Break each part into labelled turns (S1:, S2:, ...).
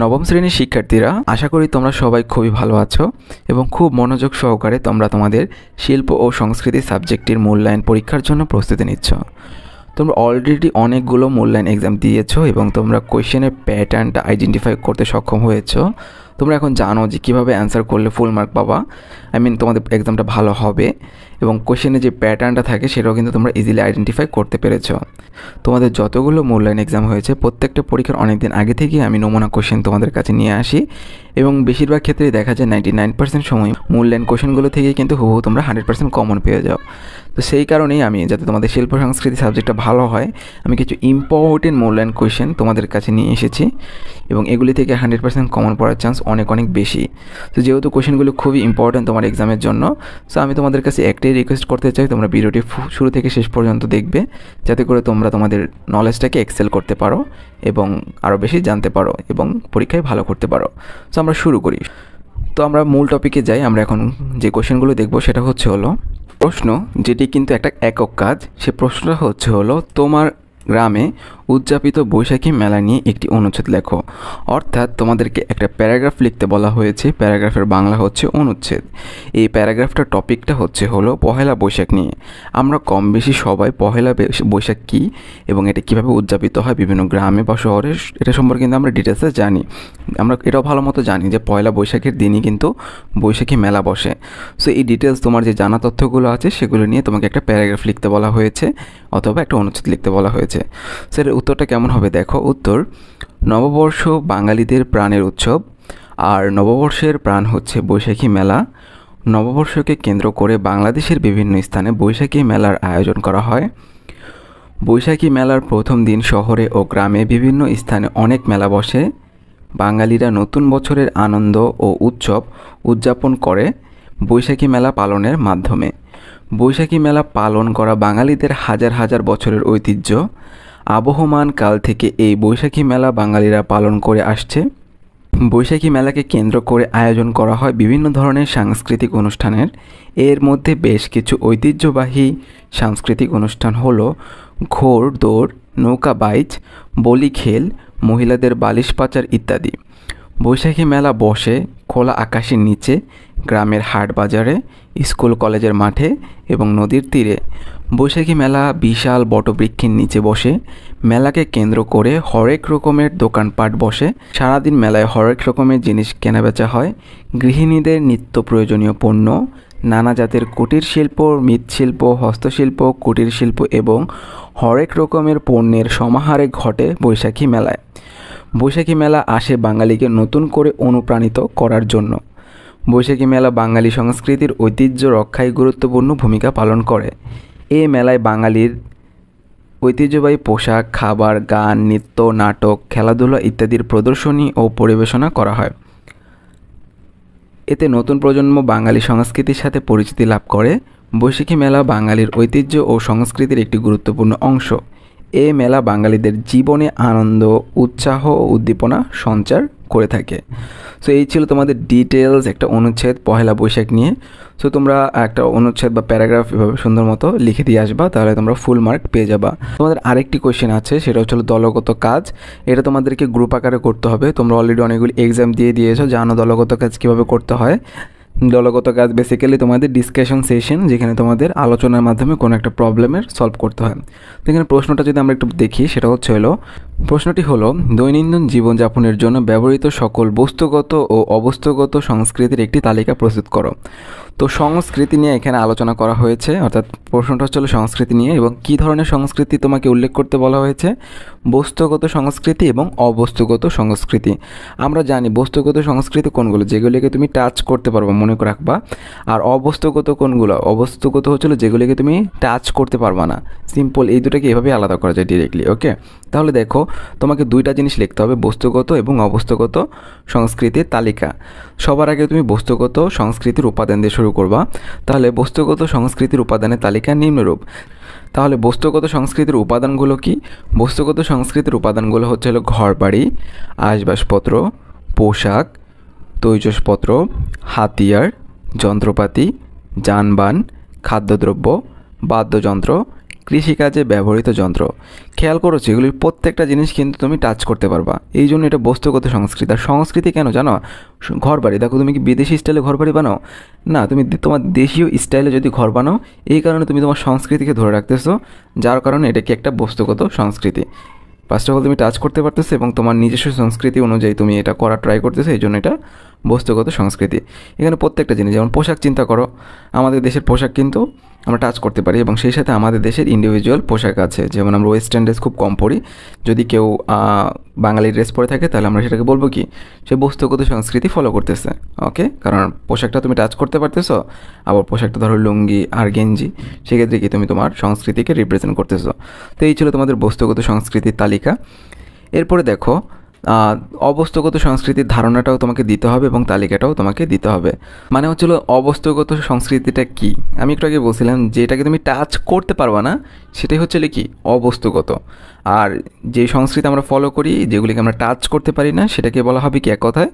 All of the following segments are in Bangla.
S1: নবম শ্রেণীর শিক্ষার্থীরা আশা করি তোমরা সবাই খুবই ভালো আছো এবং খুব মনোযোগ সহকারে তোমরা তোমাদের শিল্প ও সংস্কৃতি সাবজেক্টের মূল্যায়ন পরীক্ষার জন্য প্রস্তুতি নিচ্ছ তোমরা অলরেডি অনেকগুলো মূল্যায়ন এক্সাম দিয়েছ এবং তোমরা কোয়েশনের প্যাটার্নটা আইডেন্টিফাই করতে সক্ষম হয়েছো তোমরা এখন জানো যে কীভাবে অ্যান্সার করলে ফুল মার্ক পাবা আই মিন তোমাদের এক্সামটা ভালো হবে এবং কোশ্চেনে যে প্যাটার্নটা থাকে সেটাও কিন্তু তোমরা ইজিলি আইডেন্টিফাই করতে পেরেছ তোমাদের যতগুলো মূল্যায়ন এক্সাম হয়েছে প্রত্যেকটা পরীক্ষার অনেক দিন আগে থেকে আমি নমুনা কোশ্চেন তোমাদের কাছে নিয়ে আসি এবং বেশিরভাগ ক্ষেত্রেই দেখা যায় নাইনটি নাইন পার্সেন্ট সময় মূল্যায়ন কোশ্চেনগুলো থেকে কিন্তু হুবহু তোমরা হান্ড্রেড পার্সেন্ট কমন পেয়ে যাও তো সেই কারণেই আমি যাতে তোমাদের শিল্প সংস্কৃতি সাবজেক্টটা ভালো হয় আমি কিছু ইম্পর্টেন্ট মূল্যায়ন কোয়েশ্চেন তোমাদের কাছে নিয়ে এসেছি এবং এগুলি থেকে হান্ড্রেড পার্সেন্ট কমন পড়ার চান্স অনেক অনেক বেশি তো যেহেতু কোয়েশ্চেনগুলো খুবই ইম্পর্টেন্ট তোমার এক্সামের জন্য সো আমি তোমাদের কাছে একটাই রিকোয়েস্ট করতে চাই তোমরা ভিডিওটি শুরু থেকে শেষ পর্যন্ত দেখবে যাতে করে তোমরা তোমাদের নলেজটাকে এক্সেল করতে পারো এবং আরও বেশি জানতে পারো এবং পরীক্ষায় ভালো করতে পারো সো আমরা শুরু করি তো আমরা মূল টপিকে যাই আমরা এখন যে কোশ্চেনগুলো দেখবো সেটা হচ্ছে হলো প্রশ্ন যেটি কিন্তু একটা একক কাজ সে প্রশ্নটা হচ্ছে হলো তোমার গ্রামে উদযাপিত বৈশাখী মেলা নিয়ে একটি অনুচ্ছেদ লেখো অর্থাৎ তোমাদেরকে একটা প্যারাগ্রাফ লিখতে বলা হয়েছে প্যারাগ্রাফের বাংলা হচ্ছে অনুচ্ছেদ এই প্যারাগ্রাফটার টপিকটা হচ্ছে হলো পহেলা বৈশাখ নিয়ে আমরা কম বেশি সবাই পহেলা বৈশাখ কী এবং এটা কীভাবে উদযাপিত হয় বিভিন্ন গ্রামে বা শহরে এটা সম্পর্কে কিন্তু আমরা ডিটেলসে জানি আমরা এটাও ভালো মতো জানি যে পয়লা বৈশাখের দিনই কিন্তু বৈশাখী মেলা বসে সো এই ডিটেলস তোমার যে জানা তথ্যগুলো আছে সেগুলো নিয়ে তোমাকে একটা প্যারাগ্রাফ লিখতে বলা হয়েছে অথবা একটা অনুচ্ছেদ লিখতে বলা হয়েছে সো উত্তরটা কেমন হবে দেখো উত্তর নববর্ষ বাঙালিদের প্রাণের উৎসব আর নববর্ষের প্রাণ হচ্ছে বৈশাখী মেলা নববর্ষকে কেন্দ্র করে বাংলাদেশের বিভিন্ন স্থানে বৈশাখী মেলার আয়োজন করা হয় বৈশাখী মেলার প্রথম দিন শহরে ও গ্রামে বিভিন্ন স্থানে অনেক মেলা বসে বাঙালিরা নতুন বছরের আনন্দ ও উৎসব উদযাপন করে বৈশাখী মেলা পালনের মাধ্যমে বৈশাখী মেলা পালন করা বাঙালিদের হাজার হাজার বছরের ঐতিহ্য আবহমান কাল থেকে এই বৈশাখী মেলা বাঙালিরা পালন করে আসছে বৈশাখী মেলাকে কেন্দ্র করে আয়োজন করা হয় বিভিন্ন ধরনের সাংস্কৃতিক অনুষ্ঠানের এর মধ্যে বেশ কিছু ঐতিহ্যবাহী সাংস্কৃতিক অনুষ্ঠান হল ঘোড় দৌড় নৌকা বাইচ বলি খেল মহিলাদের বালিশ পাচার ইত্যাদি বৈশাখী মেলা বসে খোলা আকাশের নিচে গ্রামের হাট বাজারে স্কুল কলেজের মাঠে এবং নদীর তীরে বৈশাখী মেলা বিশাল বটবৃক্ষের নিচে বসে মেলাকে কেন্দ্র করে হরেক রকমের দোকানপাট বসে সারাদিন মেলায় হরেক রকমের জিনিস কেনাবেচা হয় গৃহিণীদের নিত্য প্রয়োজনীয় পণ্য নানা জাতের কুটির শিল্প মৃৎশিল্প হস্তশিল্প কুটির শিল্প এবং হরেক রকমের পণ্যের সমাহারে ঘটে বৈশাখী মেলায় বৈশাখী মেলা আসে বাঙালিকে নতুন করে অনুপ্রাণিত করার জন্য বৈশাখী মেলা বাঙালি সংস্কৃতির ঐতিহ্য রক্ষায় গুরুত্বপূর্ণ ভূমিকা পালন করে এই মেলায় বাঙালির ঐতিহ্যবাহী পোশাক খাবার গান নৃত্য নাটক খেলাধুলা ইত্যাদির প্রদর্শনী ও পরিবেশনা করা হয় এতে নতুন প্রজন্ম বাঙালি সংস্কৃতির সাথে পরিচিতি লাভ করে বৈশাখী মেলা বাঙালির ঐতিহ্য ও সংস্কৃতির একটি গুরুত্বপূর্ণ অংশ এ মেলা বাঙালিদের জীবনে আনন্দ উৎসাহ ও উদ্দীপনা সঞ্চার করে থাকে সো এই ছিল তোমাদের ডিটেলস একটা অনুচ্ছেদ পহেলা বৈশাখ নিয়ে সো তোমরা একটা অনুচ্ছেদ বা প্যারাগ্রাফ এভাবে সুন্দর মতো লিখে দিয়ে আসবা তাহলে তোমরা ফুল মার্ক পেয়ে যাবা তোমাদের আরেকটি কোয়েশ্চেন আছে সেটা হচ্ছে দলগত কাজ এটা তোমাদেরকে গ্রুপ আকারে করতে হবে তোমরা অলরেডি অনেকগুলি এক্সাম দিয়ে দিয়েছো জানো দলগত কাজ কীভাবে করতে হয় দলগত কাজ বেসিক্যালি তোমাদের ডিসকাশন সেশন যেখানে তোমাদের আলোচনার মাধ্যমে কোনো একটা প্রবলেমের সলভ করতে হয় তো এখানে প্রশ্নটা যদি আমরা একটু দেখি সেটা হচ্ছে হলো প্রশ্নটি হলো দৈনন্দিন জীবনযাপনের জন্য ব্যবহৃত সকল বস্তুগত ও অবস্তুগত সংস্কৃতির একটি তালিকা প্রস্তুত করো তো সংস্কৃতি নিয়ে এখানে আলোচনা করা হয়েছে অর্থাৎ প্রশ্নটা হচ্ছিল সংস্কৃতি নিয়ে এবং কী ধরনের সংস্কৃতি তোমাকে উল্লেখ করতে বলা হয়েছে বস্তুগত সংস্কৃতি এবং অবস্তুগত সংস্কৃতি আমরা জানি বস্তুগত সংস্কৃতি কোনগুলো যেগুলিকে তুমি টাচ করতে পারবা মনে রাখবা আর অবস্তুগত কোনগুলো অবস্তুগত হচ্ছিলো যেগুলিকে তুমি টাচ করতে পারবা না সিম্পল এই দুটাকে এভাবে আলাদা করা যায় ডিরেক্টলি ওকে তাহলে দেখো তোমাকে দুইটা জিনিস লিখতে হবে বস্তুগত এবং অবস্তুগত সংস্কৃতির তালিকা সবার আগে তুমি বস্তুগত সংস্কৃতির উপাদান দিয়ে শুরু করবা তাহলে বস্তুগত সংস্কৃতির উপাদানের তালিকা নিম্নরূপ তাহলে বস্তুগত সংস্কৃতির উপাদানগুলো কি বস্তুগত সংস্কৃতির উপাদানগুলো হচ্ছে হলো ঘরবাড়ি আসবাসপত্র পোশাক তৈজসপত্র হাতিয়ার যন্ত্রপাতি যানবাহন খাদ্যদ্রব্য বাদ্যযন্ত্র কৃষিকাজে ব্যবহৃত যন্ত্র খেয়াল করো সেগুলির প্রত্যেকটা জিনিস কিন্তু তুমি টাচ করতে পারবা এই জন্য এটা বস্তুগত সংস্কৃতি আর সংস্কৃতি কেন জানো ঘর বাড়ি দেখো তুমি কি বিদেশি স্টাইলে ঘর বাড়ি বানাও না তুমি তোমার দেশীয় স্টাইলে যদি ঘর বানাও এই কারণে তুমি তোমার সংস্কৃতিকে ধরে রাখতেছো যার কারণে এটা কি একটা বস্তুগত সংস্কৃতি ফার্স্ট অফ অল তুমি টাচ করতে পারতেছো এবং তোমার নিজস্ব সংস্কৃতি অনুযায়ী তুমি এটা করার ট্রাই করতেছো এই জন্য এটা বস্তুগত সংস্কৃতি এখানে প্রত্যেকটা জিনিস যেমন পোশাক চিন্তা করো আমাদের দেশের পোশাক কিন্তু আমরা টাচ করতে পারি এবং সেই সাথে আমাদের দেশের ইন্ডিভিজুয়াল পোশাক আছে যেমন আমরা ওয়েস্টার্ন ড্রেস খুব কম পরি যদি কেউ বাঙালি ড্রেস পরে থাকে তাহলে আমরা সেটাকে বলবো কি সে বস্তুগত সংস্কৃতি ফলো করতেছে ওকে কারণ পোশাকটা তুমি টাচ করতে পারতেছো আবার পোশাকটা ধরো লুঙ্গি আর গেঞ্জি সেক্ষেত্রে কি তুমি তোমার সংস্কৃতিকে রিপ্রেজেন্ট করতেছো তো এই ছিল তোমাদের বস্তুগত সংস্কৃতির তালিকা এরপরে দেখো অবস্থগত সংস্কৃতির ধারণাটাও তোমাকে দিতে হবে এবং তালিকাটাও তোমাকে দিতে হবে মানে হচ্ছিল অবস্থগত সংস্কৃতিটা কি আমি একটু আগে বলছিলাম যে এটাকে তুমি টাচ করতে পারবা না সেটাই হচ্ছে কি অবস্তুগত আর যে সংস্কৃতি আমরা ফলো করি যেগুলিকে আমরা টাচ করতে পারি না সেটাকে বলা হবে কি এক কথায়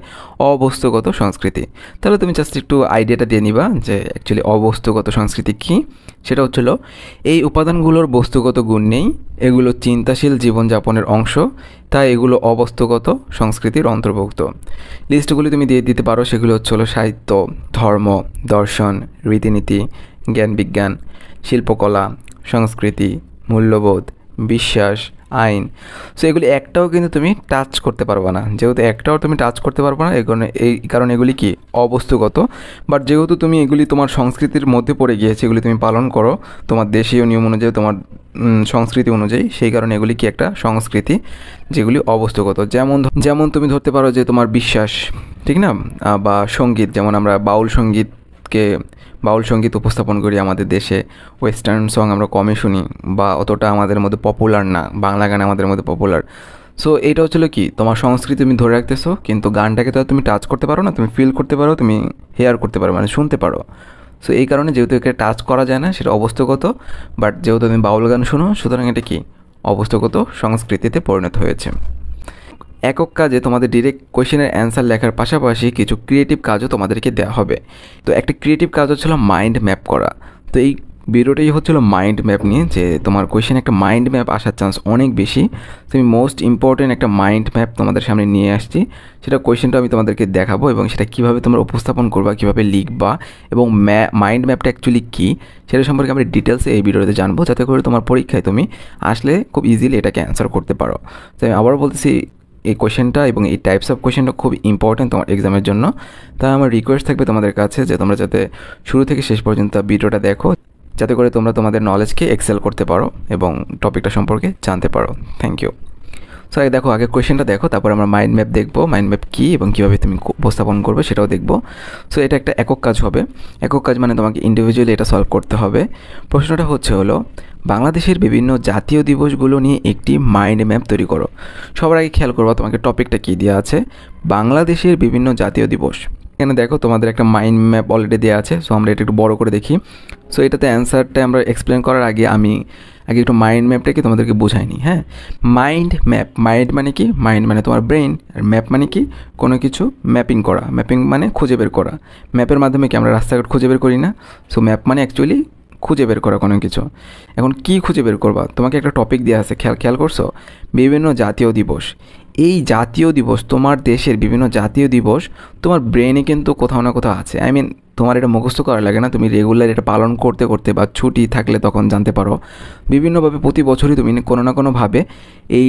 S1: অবস্তুগত সংস্কৃতি তাহলে তুমি জাস্ট একটু আইডিয়াটা দিয়ে নিবা যে অ্যাকচুয়ালি অবস্তুগত সংস্কৃতি কী সেটা হচ্ছিল এই উপাদানগুলোর বস্তুগত গুণ নেই এগুলো চিন্তাশীল জীবনযাপনের অংশ তাই এগুলো অবস্তুগত সংস্কৃতির অন্তর্ভুক্ত লিস্টগুলি তুমি দিয়ে দিতে পারো সেগুলো হচ্ছিল সাহিত্য ধর্ম দর্শন রীতিনীতি জ্ঞান বিজ্ঞান শিল্পকলা সংস্কৃতি মূল্যবোধ বিশ্বাস আইন সো এগুলি একটাও কিন্তু তুমি টাচ করতে পারবে না যেহেতু একটাও তুমি টাচ করতে পারবে না এই কারণে এই কারণ এগুলি কি অবস্তুগত বাট যেহেতু তুমি এগুলি তোমার সংস্কৃতির মধ্যে পড়ে গিয়েছে এগুলি তুমি পালন করো তোমার দেশীয় নিয়ম অনুযায়ী তোমার সংস্কৃতি অনুযায়ী সেই কারণে এগুলি কি একটা সংস্কৃতি যেগুলি অবস্তুগত যেমন যেমন তুমি ধরতে পারো যে তোমার বিশ্বাস ঠিক না বা সঙ্গীত যেমন আমরা বাউল সঙ্গীত সঙ্গীতকে বাউল সঙ্গীত উপস্থাপন করি আমাদের দেশে ওয়েস্টার্ন সং আমরা কমই শুনি বা অতটা আমাদের মধ্যে পপুলার না বাংলা গান আমাদের মধ্যে পপুলার সো এইটা হচ্ছিলো কি তোমার সংস্কৃতি তুমি ধরে রাখতেছো কিন্তু গানটাকে তো তুমি টাচ করতে পারো না তুমি ফিল করতে পারো তুমি হেয়ার করতে পারো মানে শুনতে পারো সো এই কারণে যেহেতু একে টাচ করা যায় না সেটা অবস্থগত বাট যেহেতু তুমি বাউল গান শোনো সুতরাং এটা কি অবস্থগত সংস্কৃতিতে পরিণত হয়েছে একক কাজে তোমাদের ডিরেক্ট কোয়েশনের অ্যান্সার লেখার পাশাপাশি কিছু ক্রিয়েটিভ কাজও তোমাদেরকে দেওয়া হবে তো একটা ক্রিয়েটিভ কাজ হচ্ছিলো মাইন্ড ম্যাপ করা তো এই ভিডিওটাই হচ্ছিলো মাইন্ড ম্যাপ নিয়ে যে তোমার কোয়েশনে একটা মাইন্ড ম্যাপ আসার চান্স অনেক বেশি তো আমি মোস্ট ইম্পর্টেন্ট একটা মাইন্ড ম্যাপ তোমাদের সামনে নিয়ে আসছি সেটা কোয়েশনটা আমি তোমাদেরকে দেখাবো এবং সেটা কীভাবে তোমরা উপস্থাপন করবা কীভাবে লিখবা এবং মাইন্ড ম্যাপটা অ্যাকচুয়ালি কী সেটা সম্পর্কে আমরা ডিটেলসে এই ভিডিওতে জানবো যাতে করে তোমার পরীক্ষায় তুমি আসলে খুব ইজিলি এটাকে অ্যান্সার করতে পারো তো আমি আবার বলতেছি এই কোয়েশ্চেনটা এবং এই টাইপস অফ কোয়েশ্চেনটা খুব ইম্পর্ট্যান্ট তোমার এক্সামের জন্য তাই আমার রিকোয়েস্ট থাকবে তোমাদের কাছে যে তোমরা যাতে শুরু থেকে শেষ পর্যন্ত ভিডিওটা দেখো যাতে করে তোমরা তোমাদের নলেজকে এক্সেল করতে পারো এবং টপিকটা সম্পর্কে জানতে পারো থ্যাংক ইউ সো আগে দেখো আগে কোয়েশনটা দেখো তারপর আমরা মাইন্ড ম্যাপ দেখবো মাইন্ড ম্যাপ কী এবং কীভাবে তুমি উপস্থাপন করবে সেটাও দেখবো সো এটা একটা একক কাজ হবে একক কাজ মানে তোমাকে ইন্ডিভিজুয়ালি এটা সলভ করতে হবে প্রশ্নটা হচ্ছে হলো বাংলাদেশের বিভিন্ন জাতীয় দিবসগুলো নিয়ে একটি মাইন্ড ম্যাপ তৈরি করো সবার আগে খেয়াল করবো তোমাকে টপিকটা কী দেওয়া আছে বাংলাদেশের বিভিন্ন জাতীয় দিবস এখানে দেখো তোমাদের একটা মাইন্ড ম্যাপ অলরেডি দেওয়া আছে সো আমরা এটা একটু বড় করে দেখি সো এটাতে অ্যান্সারটা আমরা এক্সপ্লেন করার আগে আমি আগে একটু মাইন্ড ম্যাপটাকে তোমাদেরকে বোঝাইনি হ্যাঁ মাইন্ড ম্যাপ মাইন্ড মানে কি মাইন্ড মানে তোমার ব্রেন আর ম্যাপ মানে কি কোনো কিছু ম্যাপিং করা ম্যাপিং মানে খুঁজে বের করা ম্যাপের মাধ্যমে কি আমরা রাস্তাঘাট খুঁজে বের করি না সো ম্যাপ মানে অ্যাকচুয়ালি খুঁজে বের করা কোনো কিছু এখন কি খুঁজে বের করবা তোমাকে একটা টপিক দেওয়া আছে খেয়াল খেয়াল করছো বিভিন্ন জাতীয় দিবস এই জাতীয় দিবস তোমার দেশের বিভিন্ন জাতীয় দিবস তোমার ব্রেনে কিন্তু কোথাও না কোথাও আছে আই মিন তোমার এটা মুখস্থ করা লাগে না তুমি রেগুলার এটা পালন করতে করতে বা ছুটি থাকলে তখন জানতে পারো বিভিন্নভাবে প্রতি বছরই তুমি কোনো না কোনোভাবে এই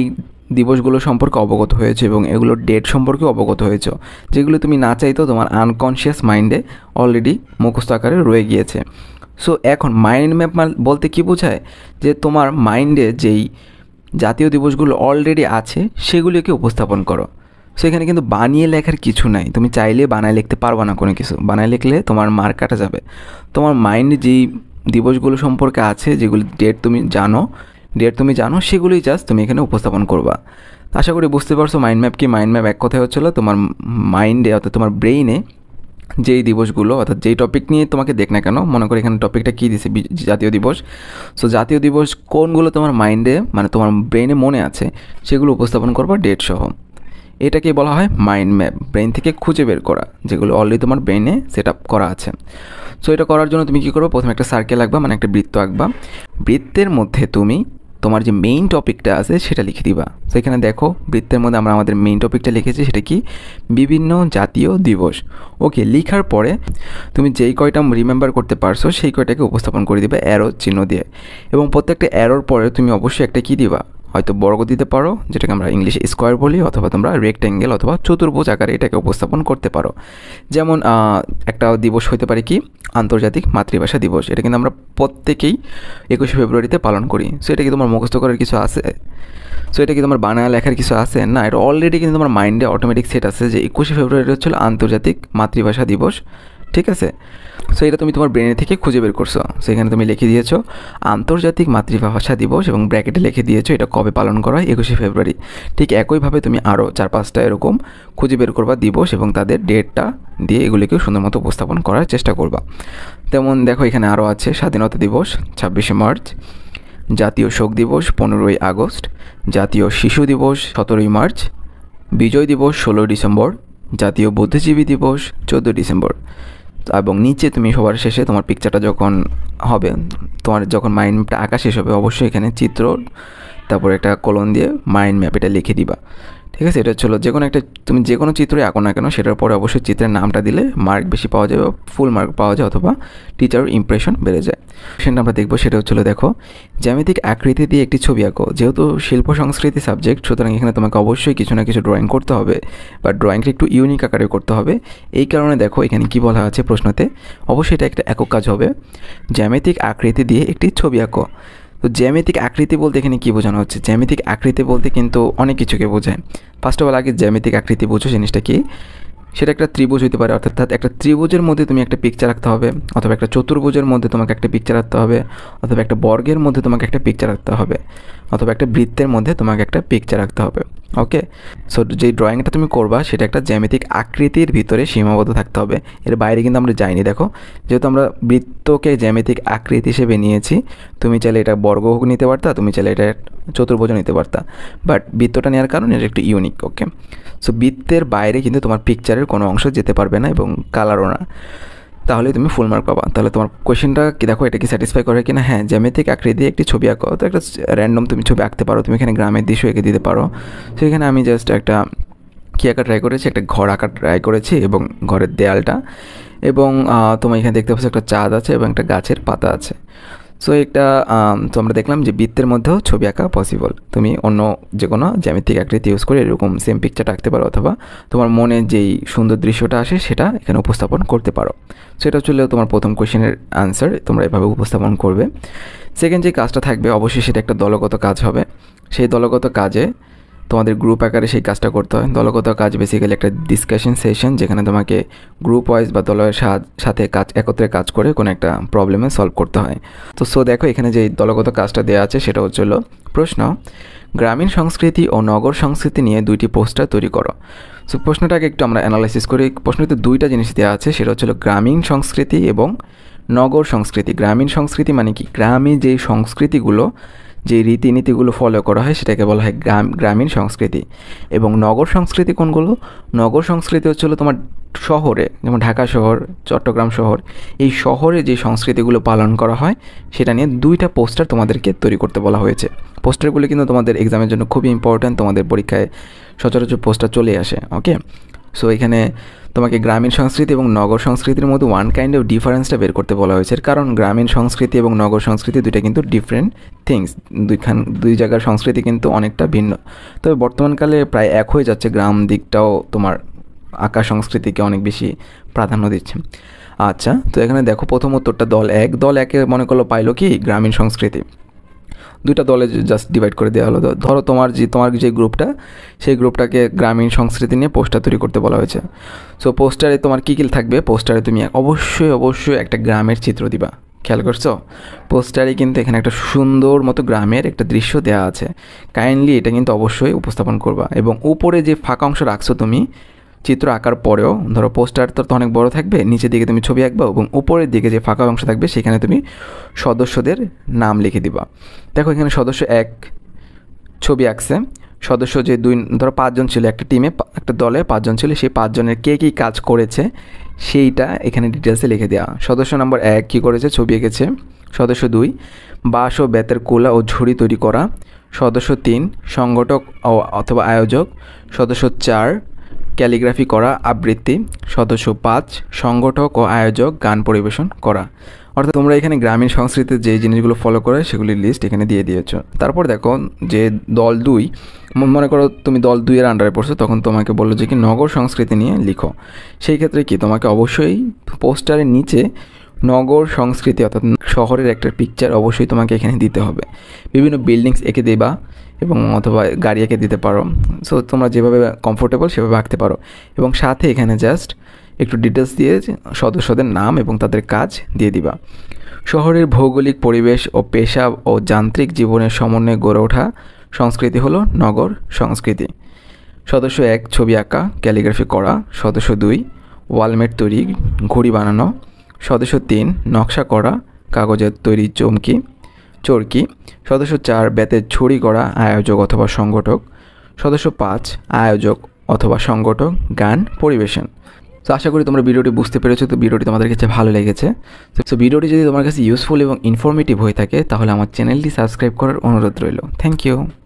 S1: দিবসগুলো সম্পর্কে অবগত হয়েছে এবং এগুলোর ডেট সম্পর্কে অবগত হয়েছে যেগুলো তুমি না চাইতেও তোমার আনকনশিয়াস মাইন্ডে অলরেডি মুখস্থ আকারে রয়ে গিয়েছে সো এখন মাইন্ড ম্যাপ বলতে কি বোঝায় যে তোমার মাইন্ডে যেই জাতীয় দিবসগুলো অলরেডি আছে সেগুলিকে উপস্থাপন করো সেখানে কিন্তু বানিয়ে লেখার কিছু নাই তুমি চাইলে বানায় লিখতে পারবা না কোনো কিছু বানায় লিখলে তোমার মার কাটা যাবে তোমার মাইন্ড যেই দিবসগুলো সম্পর্কে আছে যেগুলি ডেট তুমি জানো ডেট তুমি জানো সেগুলোই জাস্ট তুমি এখানে উপস্থাপন করবা আশা করি বুঝতে পারছো মাইন্ড ম্যাপ কি মাইন্ড ম্যাপ এক কথায় হচ্ছিলো তোমার মাইন্ডে অর্থাৎ তোমার ব্রেইনে যেই দিবসগুলো অর্থাৎ যেই টপিক নিয়ে তোমাকে দেখ না কেন মনে করি এখানে টপিকটা কী দিছে জাতীয় দিবস সো জাতীয় দিবস কোনগুলো তোমার মাইন্ডে মানে তোমার ব্রেনে মনে আছে সেগুলো উপস্থাপন করবো ডেট সহ এটাকে বলা হয় মাইন্ড ম্যাপ ব্রেন থেকে খুঁজে বের করা যেগুলো অলরেডি তোমার ব্রেনে সেট আপ করা আছে সো এটা করার জন্য তুমি কী করবে প্রথমে একটা সার্কেল আঁকবা মানে একটা বৃত্ত আঁকবা বৃত্তের মধ্যে তুমি তোমার যে মেইন টপিকটা আছে সেটা লিখে দিবা তো এখানে দেখো বৃত্তের মধ্যে আমরা আমাদের মেইন টপিকটা লিখেছি সেটা কি বিভিন্ন জাতীয় দিবস ওকে লিখার পরে তুমি যেই কয়টা রিমেম্বার করতে পারছো সেই কয়টাকে উপস্থাপন করে দিবে অ্যারো চিহ্ন দিয়ে এবং প্রত্যেকটা অ্যারোর পরে তুমি অবশ্যই একটা কী দিবা হয়তো বর্গ দিতে পারো যেটাকে আমরা ইংলিশে স্কোয়ার বলি অথবা তোমরা রেক্ট্যাঙ্গেল অথবা চতুর্ভুজ আকারে এটাকে উপস্থাপন করতে পারো যেমন একটা দিবস হতে পারে কি আন্তর্জাতিক মাতৃভাষা দিবস এটা কিন্তু আমরা প্রত্যেকেই একুশে ফেব্রুয়ারিতে পালন করি সো এটা কি তোমার মুখস্থ করার কিছু আছে সো এটা কি তোমার বানায় লেখার কিছু আছে না এটা অলরেডি কিন্তু তোমার মাইন্ডে অটোমেটিক সেট আছে যে একুশে ফেব্রুয়ারি হচ্ছিল আন্তর্জাতিক মাতৃভাষা দিবস ঠিক আছে সো এটা তুমি তোমার ব্রেনে থেকে খুঁজে বের করছো সেখানে তুমি লিখে দিয়েছো আন্তর্জাতিক মাতৃভাষা দিবস এবং ব্র্যাকেটে লিখে দিয়েছো এটা কবে পালন করা হয় একুশে ফেব্রুয়ারি ঠিক একইভাবে তুমি আরও চার পাঁচটা এরকম খুঁজে বের করবা দিবস এবং তাদের ডেটটা দিয়ে এগুলিকেও সুন্দর মতো উপস্থাপন করার চেষ্টা করবা তেমন দেখো এখানে আরও আছে স্বাধীনতা দিবস ছাব্বিশে মার্চ জাতীয় শোক দিবস পনেরোই আগস্ট জাতীয় শিশু দিবস সতেরোই মার্চ বিজয় দিবস ষোলোই ডিসেম্বর জাতীয় বুদ্ধিজীবী দিবস চোদ্দোই ডিসেম্বর এবং নিচে তুমি সবার শেষে তোমার পিকচারটা যখন হবে তোমার যখন মাইন্ড ম্যাপটা আঁকা শেষ হবে অবশ্যই এখানে চিত্র তারপর একটা কলন দিয়ে মাইন্ড ম্যাপ এটা লিখে দিবা ঠিক আছে এটা ছিল যে কোনো একটা তুমি যে কোনো চিত্রই আঁকো না কেন সেটার পরে অবশ্যই চিত্রের নামটা দিলে মার্ক বেশি পাওয়া যায় ফুল মার্ক পাওয়া যায় অথবা টিচার ইমপ্রেশন বেড়ে যায় সেটা আমরা দেখবো সেটা হচ্ছিলো দেখো জ্যামিতিক আকৃতি দিয়ে একটি ছবি আঁকো যেহেতু শিল্প সংস্কৃতি সাবজেক্ট সুতরাং এখানে তোমাকে অবশ্যই কিছু না কিছু ড্রয়িং করতে হবে বা ড্রয়িংটা একটু ইউনিক আকারে করতে হবে এই কারণে দেখো এখানে কি বলা আছে প্রশ্নতে অবশ্যই এটা একটা একক কাজ হবে জ্যামিতিক আকৃতি দিয়ে একটি ছবি আঁকো তো জ্যামিতিক আকৃতি বলতে এখানে কী বোঝানো হচ্ছে জ্যামিতিক আকৃতি বলতে কিন্তু অনেক কিছুকে বোঝায় ফার্স্ট অব অল আগে জ্যামিতিক আকৃতি বোঝো জিনিসটা কি সেটা একটা ত্রিভুজ হতে পারে অর্থাৎ একটা ত্রিভুজের মধ্যে তুমি একটা পিকচার রাখতে হবে অথবা একটা চতুর্ভুজের মধ্যে তোমাকে একটা পিকচার রাখতে হবে অথবা একটা বর্গের মধ্যে তোমাকে একটা পিকচার রাখতে হবে অথবা একটা বৃত্তের মধ্যে তোমাকে একটা পিকচার রাখতে হবে ওকে সো যেই ড্রয়িংটা তুমি করবা সেটা একটা জ্যামিতিক আকৃতির ভিতরে সীমাবদ্ধ থাকতে হবে এর বাইরে কিন্তু আমরা যাইনি দেখো যেহেতু আমরা বৃত্তকে জ্যামিতিক আকৃতি হিসেবে নিয়েছি তুমি চাইলে এটা বর্গ নিতে পারতা তুমি চাইলে এটা চতুর্ভোজ নিতে পারতা বাট বৃত্তটা নেওয়ার কারণে এটা একটু ইউনিক ওকে সো বৃত্তের বাইরে কিন্তু তোমার পিকচারের কোনো অংশ যেতে পারবে না এবং কালারও না তাহলেই তুমি ফুল মার্ক পাবা তাহলে তোমার কোয়েশ্চেনটা কি দেখো এটা কি স্যাটিসফাই করে কিনা হ্যাঁ জ্যামিতিক আকৃতি একটি ছবি আঁকো তো একটা র্যান্ডম তুমি ছবি আঁকতে পারো তুমি এখানে গ্রামের দৃশ্য এঁকে দিতে পারো সেখানে আমি জাস্ট একটা কী আঁকা ট্রাই করেছি একটা ঘর আঁকা ট্রাই করেছি এবং ঘরের দেয়ালটা এবং তোমার এখানে দেখতে পাচ্ছ একটা চাঁদ আছে এবং একটা গাছের পাতা আছে সো এটা তো আমরা দেখলাম যে বৃত্তের মধ্যেও ছবি আঁকা পসিবল তুমি অন্য যে কোনো জ্যামিতিক আকৃতি ইউজ করে এরকম সেম পিকচার আঁকতে পারো অথবা তোমার মনে যেই সুন্দর দৃশ্যটা আসে সেটা এখানে উপস্থাপন করতে পারো সো এটা তোমার প্রথম কোয়েশনের আনসার তোমরা এভাবে উপস্থাপন করবে সেকেন্ড যে কাজটা থাকবে অবশ্যই সেটা একটা দলগত কাজ হবে সেই দলগত কাজে তোমাদের গ্রুপ আকারে সেই কাজটা করতে হয় দলগত কাজ বেসিক্যালি একটা ডিসকাশন সেশন যেখানে তোমাকে গ্রুপ ওয়াইজ বা দলের সাথে কাজ একত্রে কাজ করে কোনো একটা প্রবলেমে সলভ করতে হয় তো সো দেখো এখানে যে দলগত কাজটা দেওয়া আছে সেটা হচ্ছিল প্রশ্ন গ্রামীণ সংস্কৃতি ও নগর সংস্কৃতি নিয়ে দুইটি পোস্টার তৈরি করো সো প্রশ্নটাকে একটু আমরা অ্যানালাইসিস করি প্রশ্নটিতে দুইটা জিনিস দেওয়া আছে সেটা হচ্ছিল গ্রামীণ সংস্কৃতি এবং নগর সংস্কৃতি গ্রামীণ সংস্কৃতি মানে কি গ্রামে যে সংস্কৃতিগুলো যে রীতিনীতিগুলো ফলো করা হয় সেটাকে বলা হয় গ্রাম গ্রামীণ সংস্কৃতি এবং নগর সংস্কৃতি কোনগুলো নগর সংস্কৃতি হচ্ছে হলো তোমার শহরে যেমন ঢাকা শহর চট্টগ্রাম শহর এই শহরে যে সংস্কৃতিগুলো পালন করা হয় সেটা নিয়ে দুইটা পোস্টার তোমাদেরকে তৈরি করতে বলা হয়েছে পোস্টারগুলো কিন্তু তোমাদের এক্সামের জন্য খুবই ইম্পর্ট্যান্ট তোমাদের পরীক্ষায় সচরাচর পোস্টার চলে আসে ওকে সো এখানে তোমাকে গ্রামীণ সংস্কৃতি এবং নগর সংস্কৃতির মধ্যে ওয়ান কাইন্ড অফ ডিফারেন্সটা বের করতে বলা হয়েছে কারণ গ্রামীণ সংস্কৃতি এবং নগর সংস্কৃতি দুইটা কিন্তু ডিফারেন্ট থিংস দুইখান দুই জায়গার সংস্কৃতি কিন্তু অনেকটা ভিন্ন তবে বর্তমানকালে প্রায় এক হয়ে যাচ্ছে গ্রাম দিকটাও তোমার আঁকা সংস্কৃতিকে অনেক বেশি প্রাধান্য দিচ্ছে আচ্ছা তো এখানে দেখো প্রথম উত্তরটা দল এক দল একে মনে করলো পাইলো কি গ্রামীণ সংস্কৃতি দুইটা দলে জাস্ট ডিভাইড করে দেওয়া হলো ধরো তোমার যে তোমার যে গ্রুপটা সেই গ্রুপটাকে গ্রামীণ সংস্কৃতি নিয়ে পোস্টার তৈরি করতে বলা হয়েছে সো পোস্টারে তোমার কী কী থাকবে পোস্টারে তুমি অবশ্যই অবশ্যই একটা গ্রামের চিত্র দিবা খেয়াল করছো পোস্টারে কিন্তু এখানে একটা সুন্দর মতো গ্রামের একটা দৃশ্য দেওয়া আছে কাইন্ডলি এটা কিন্তু অবশ্যই উপস্থাপন করবা এবং উপরে যে ফাঁকা অংশ রাখছো তুমি চিত্র আঁকার পরেও ধরো পোস্টার তো অনেক বড় থাকবে নিচের দিকে তুমি ছবি আঁকবা এবং উপরের দিকে যে ফাঁকা অংশ থাকবে সেখানে তুমি সদস্যদের নাম লিখে দিবা দেখো এখানে সদস্য এক ছবি আঁকছে সদস্য যে দুই ধরো পাঁচজন ছিল একটা টিমে একটা দলে পাঁচজন ছিল সেই পাঁচজনের কে কী কাজ করেছে সেইটা এখানে ডিটেলসে লিখে দেওয়া সদস্য নম্বর এক কী করেছে ছবি এঁকেছে সদস্য দুই বাঁশ ও বেতের কোলা ও ঝুড়ি তৈরি করা সদস্য তিন সংগঠক অথবা আয়োজক সদস্য চার ক্যালিগ্রাফি করা আবৃত্তি সদস্য পাঁচ সংগঠক ও আয়োজক গান পরিবেশন করা অর্থাৎ তোমরা এখানে গ্রামীণ সংস্কৃতিতে যে জিনিসগুলো ফলো করে সেগুলির লিস্ট এখানে দিয়ে দিয়েছ তারপর দেখো যে দল দুই মনে করো তুমি দল দুইয়ের আন্ডারে পড়ছো তখন তোমাকে বললো যে কি নগর সংস্কৃতি নিয়ে লিখো সেই ক্ষেত্রে কি তোমাকে অবশ্যই পোস্টারের নিচে নগর সংস্কৃতি অর্থাৎ শহরের একটা পিকচার অবশ্যই তোমাকে এখানে দিতে হবে বিভিন্ন বিল্ডিংস এঁকে দেবা এবং অথবা গাড়ি এঁকে দিতে পারো সো তোমরা যেভাবে কমফোর্টেবল সেভাবে আঁকতে পারো এবং সাথে এখানে জাস্ট একটু ডিটেলস দিয়ে সদস্যদের নাম এবং তাদের কাজ দিয়ে দিবা শহরের ভৌগোলিক পরিবেশ ও পেশা ও যান্ত্রিক জীবনের সমন্বয়ে গড়ে ওঠা সংস্কৃতি হলো নগর সংস্কৃতি সদস্য এক ছবি আঁকা ক্যালিগ্রাফি করা সদস্য দুই ওয়ালমেট তৈরি ঘড়ি বানানো সদস্য তিন নকশা করা কাগজের তৈরি চমকি চরকি সদস্য চার বেতের ছড়ি করা আয়োজক অথবা সংগঠক সদস্য পাঁচ আয়োজক অথবা সংগঠক গান পরিবেশন তো আশা করি তোমরা ভিডিওটি বুঝতে পেরেছো তো ভিডিওটি তোমাদের কাছে ভালো লেগেছে তো ভিডিওটি যদি তোমার কাছে ইউজফুল এবং ইনফর্মেটিভ হয়ে থাকে তাহলে আমার চ্যানেলটি সাবস্ক্রাইব করার অনুরোধ রইল থ্যাংক ইউ